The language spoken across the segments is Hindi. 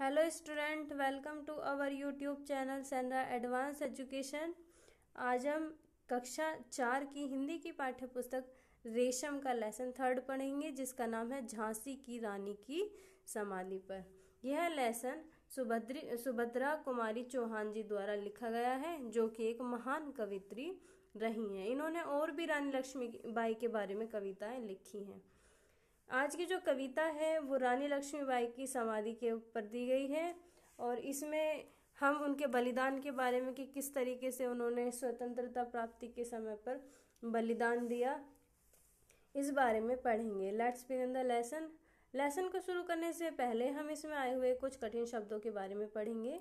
hello student welcome to our YouTube channel Sandra advance education आज हम कक्षा चार की हिंदी की पाठ्य पुस्तक रेशम का लेसन थर्ड पढ़ेंगे जिसका नाम है झांसी की रानी की समाधि पर यह लेसन सुभद्री सुभद्रा कुमारी चौहान जी द्वारा लिखा गया है जो कि एक महान कवित्री रही हैं इन्होंने और भी रानी लक्ष्मी बाई के बारे में कविताएं लिखी हैं आज की जो कविता है वो रानी लक्ष्मीबाई की समाधि के ऊपर दी गई है और इसमें हम उनके बलिदान के बारे में कि किस तरीके से उन्होंने स्वतंत्रता प्राप्ति के समय पर बलिदान दिया इस बारे में पढ़ेंगे let's begin the lesson lesson को शुरू करने से पहले हम इसमें आए हुए कुछ कठिन शब्दों के बारे में पढ़ेंगे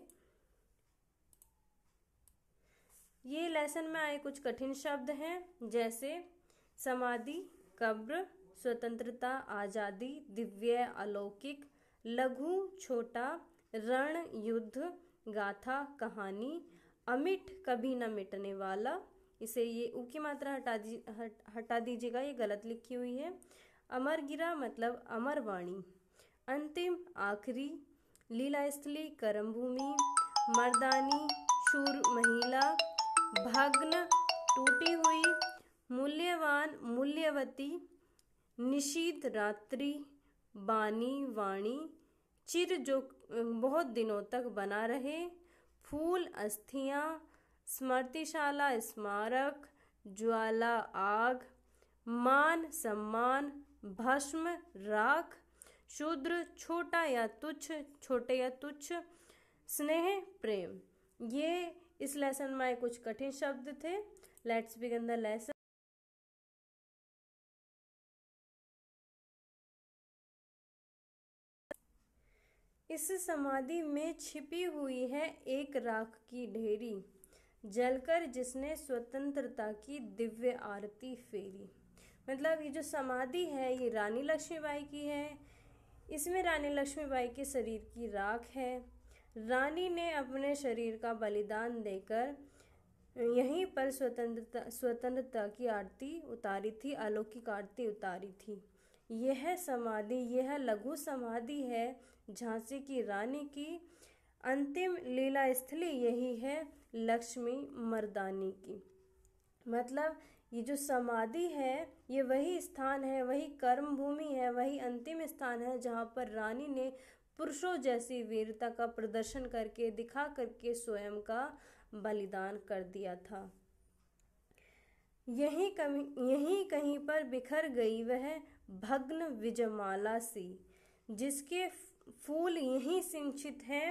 ये लेसन में आए कुछ कठिन शब्द हैं जैसे समाधि कब्र स्वतंत्रता आजादी दिव्य अलौकिक लघु छोटा रण युद्ध गाथा कहानी अमिट कभी न मिटने वाला इसे ये ऊ की मात्रा हटा दी हट, हटा दीजिएगा ये गलत लिखी हुई है अमर गिरा मतलब अमर वाणी अंतिम आखिरी लीला स्थली कर्म भूमि मर्दानी शूर महिला भग्न टूटी हुई मूल्यवान मूल्यवती निशीद रात्रि बानी वाणी चिर जो बहुत दिनों तक बना रहे फूल अस्थियाँ स्मृतिशाला स्मारक ज्वाला आग मान सम्मान भस्म राख शूद्र छोटा या तुच्छ छोटे या तुच्छ स्नेह प्रेम ये इस लेसन में कुछ कठिन शब्द थे लेट्स बिगिन द लेसन इस समाधि में छिपी हुई है एक राख की ढेरी जलकर जिसने स्वतंत्रता की दिव्य आरती फेरी मतलब ये जो समाधि है ये रानी लक्ष्मीबाई की है इसमें रानी लक्ष्मीबाई के शरीर की राख है रानी ने अपने शरीर का बलिदान देकर यहीं पर स्वतंत्रता स्वतंत्रता की आरती उतारी थी अलौकिक आरती उतारी थी यह समाधि यह लघु समाधि है झांसी की रानी की अंतिम लीला स्थली यही है लक्ष्मी मर्दानी की मतलब ये जो समाधि है ये वही स्थान है वही कर्म भूमि है वही अंतिम स्थान है जहाँ पर रानी ने पुरुषों जैसी वीरता का प्रदर्शन करके दिखा करके स्वयं का बलिदान कर दिया था यही कमी यही कहीं पर बिखर गई वह भग्न विजमाला सी जिसके फूल यहीं सिंचित है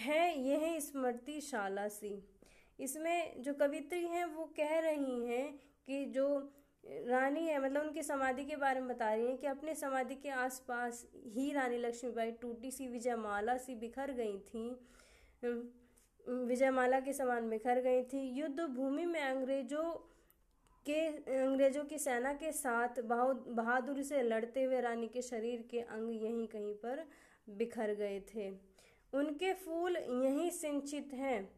है यह स्मृति शाला सी इसमें जो कवित्री हैं वो कह रही हैं कि जो रानी है मतलब उनकी समाधि के बारे में बता रही हैं कि अपने समाधि के आसपास ही रानी लक्ष्मीबाई टूटी सी विजयमाला सी बिखर गई थी विजयमाला के समान बिखर गई थी युद्ध भूमि में अंग्रेजों के अंग्रेजों की सेना के साथ बहुत बहादुरी से लड़ते हुए रानी के शरीर के अंग यहीं कहीं पर बिखर गए थे उनके फूल यहीं सिंचित हैं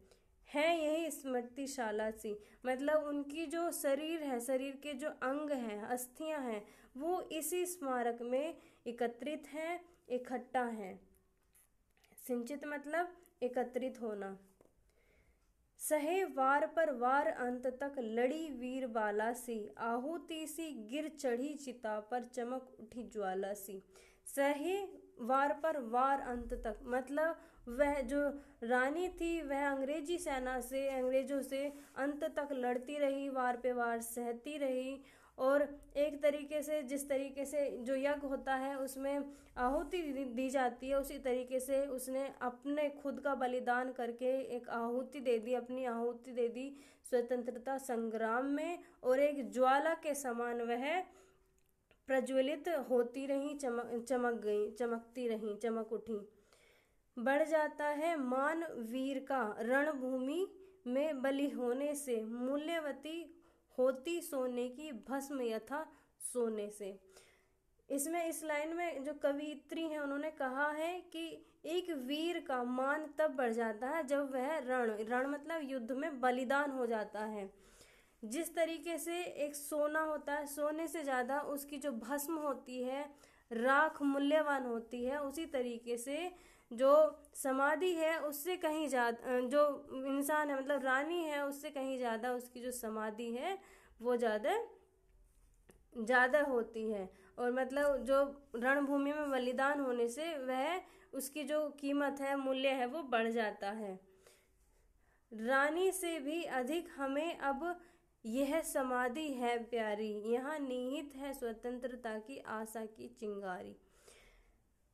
है यही स्मृतिशाला सी मतलब उनकी जो शरीर है शरीर के जो अंग हैं अस्थियां हैं वो इसी स्मारक में एकत्रित हैं इकट्ठा हैं सिंचित मतलब एकत्रित होना सहे वार पर वार अंत तक लड़ी वीर बाला सी आहुति सी गिर चढ़ी चिता पर चमक उठी ज्वाला सी सहे वार पर वार अंत तक मतलब वह जो रानी थी वह अंग्रेजी सेना से अंग्रेजों से अंत तक लड़ती रही वार पे वार सहती रही और एक तरीके से जिस तरीके से जो यज्ञ होता है उसमें आहुति दी जाती है उसी तरीके से उसने अपने खुद का बलिदान करके एक आहुति दे दी अपनी आहुति दे दी स्वतंत्रता संग्राम में और एक ज्वाला के समान वह प्रज्वलित होती रही चमक चमक गई चमकती रही चमक उठी बढ़ जाता है मान वीर का रणभूमि में बलि होने से मूल्यवती होती सोने की भस्म यथा सोने से इसमें इस लाइन में जो कवित्री हैं उन्होंने कहा है कि एक वीर का मान तब बढ़ जाता है जब वह रण रण मतलब युद्ध में बलिदान हो जाता है जिस तरीके से एक सोना होता है सोने से ज़्यादा उसकी जो भस्म होती है राख मूल्यवान होती है उसी तरीके से जो समाधि है उससे कहीं ज़्यादा जो इंसान है मतलब रानी है उससे कहीं ज़्यादा उसकी जो समाधि है वो ज़्यादा ज़्यादा होती है और मतलब जो रणभूमि में बलिदान होने से वह उसकी जो कीमत है मूल्य है वो बढ़ जाता है रानी से भी अधिक हमें अब यह समाधि है प्यारी यहाँ निहित है स्वतंत्रता की आशा की चिंगारी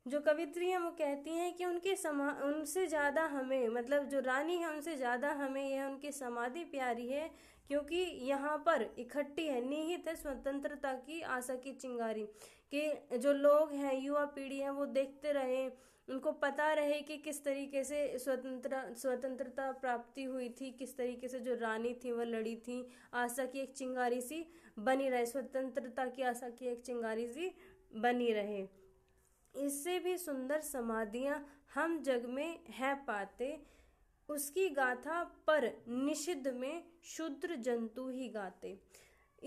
जो कवित्री हैं वो कहती हैं कि उनके समा उनसे ज़्यादा हमें मतलब जो रानी है उनसे ज़्यादा हमें यह उनकी समाधि प्यारी है क्योंकि यहाँ पर इकट्ठी है निहित है स्वतंत्रता की आशा की चिंगारी कि जो लोग हैं युवा पीढ़ी हैं वो देखते रहे उनको पता रहे कि किस तरीके से स्वतंत्र स्वतंत्रता प्राप्ति हुई थी किस तरीके से जो रानी थी वह लड़ी थी आशा की एक चिंगारी सी बनी रहे स्वतंत्रता की आशा की एक चिंगारी सी बनी रहे इससे भी सुंदर समाधियाँ हम जग में है पाते उसकी गाथा पर निषिद्ध में शुद्र जंतु ही गाते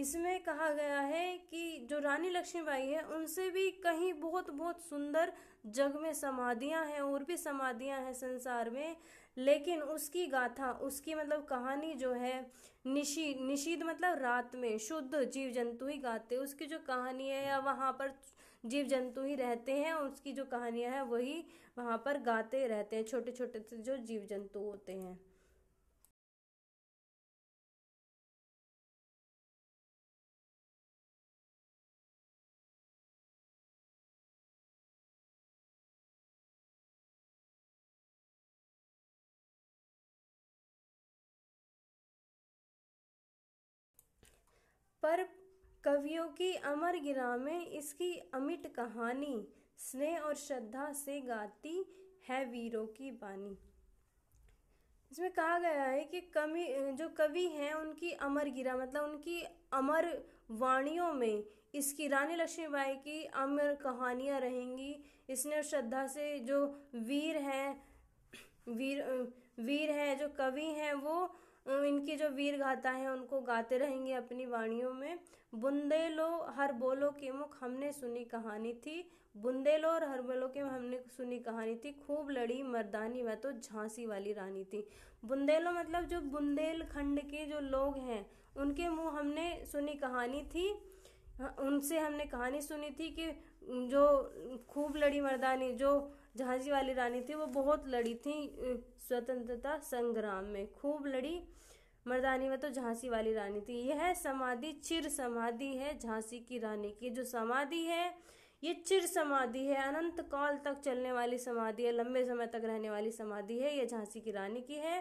इसमें कहा गया है कि जो रानी लक्ष्मीबाई है उनसे भी कहीं बहुत बहुत सुंदर जग में समाधियां हैं और भी समाधियां हैं संसार में लेकिन उसकी गाथा उसकी मतलब कहानी जो है निशी निशीद मतलब रात में शुद्ध जीव जंतु ही गाते उसकी जो कहानी है या वहाँ पर जीव जंतु ही रहते हैं और उसकी जो कहानियां हैं वही वहां पर गाते रहते हैं छोटे छोटे से जो जीव जंतु होते हैं पर कवियों की अमर गिरा में इसकी अमिट कहानी स्नेह और श्रद्धा से गाती है वीरों की बानी इसमें कहा गया है कि कवि जो कवि हैं उनकी अमर गिरा मतलब उनकी अमर वाणियों में इसकी रानी लक्ष्मीबाई की अमर कहानियाँ रहेंगी इसने श्रद्धा से जो वीर हैं वीर वीर हैं जो कवि हैं वो इनकी जो वीर गाथा है उनको गाते रहेंगे अपनी वाणियों में बुंदेलो हर बोलो के मुख हमने सुनी कहानी थी बुंदेलो और हर बोलो के हमने सुनी कहानी थी खूब लड़ी मर्दानी वह तो झांसी वाली रानी थी बुंदेलो मतलब जो बुंदेलखंड के जो लोग हैं उनके मुँह हमने सुनी कहानी थी हाँ, उनसे हमने कहानी सुनी थी कि जो खूब लड़ी मर्दानी जो झांसी वाली रानी थी वो बहुत लड़ी थी स्वतंत्रता संग्राम में खूब लड़ी मर्दानी में तो झांसी वाली रानी थी यह समाधि चिर समाधि है झांसी की रानी की जो समाधि है ये चिर समाधि है अनंत काल तक चलने वाली समाधि है लंबे समय तक रहने वाली समाधि है यह झांसी की रानी की है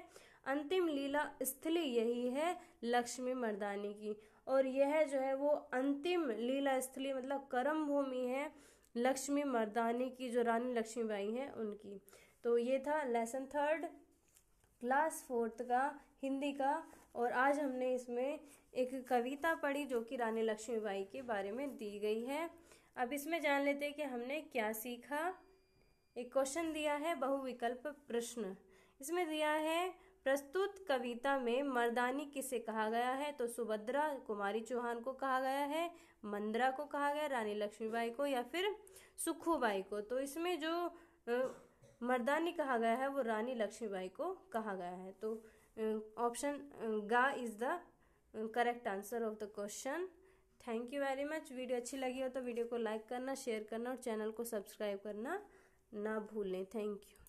अंतिम लीला स्थली यही है लक्ष्मी मर्दानी की और यह जो है वो अंतिम लीला स्थली मतलब कर्म भूमि है लक्ष्मी मर्दानी की जो रानी लक्ष्मीबाई हैं उनकी तो ये था लेसन थर्ड क्लास फोर्थ का हिंदी का और आज हमने इसमें एक कविता पढ़ी जो कि रानी लक्ष्मीबाई के बारे में दी गई है अब इसमें जान लेते हैं कि हमने क्या सीखा एक क्वेश्चन दिया है बहुविकल्प प्रश्न इसमें दिया है प्रस्तुत कविता में मर्दानी किसे कहा गया है तो सुभद्रा कुमारी चौहान को कहा गया है मंदरा को कहा गया रानी लक्ष्मीबाई को या फिर सुखूबाई को तो इसमें जो मर्दानी कहा गया है वो रानी लक्ष्मीबाई को कहा गया है तो ऑप्शन गा is the correct answer of the question thank you very much video अच्छी लगी हो तो वीडियो को लाइक करना शेयर करना और चैनल को सब्सक्राइब करना ना भूलें थैंक यू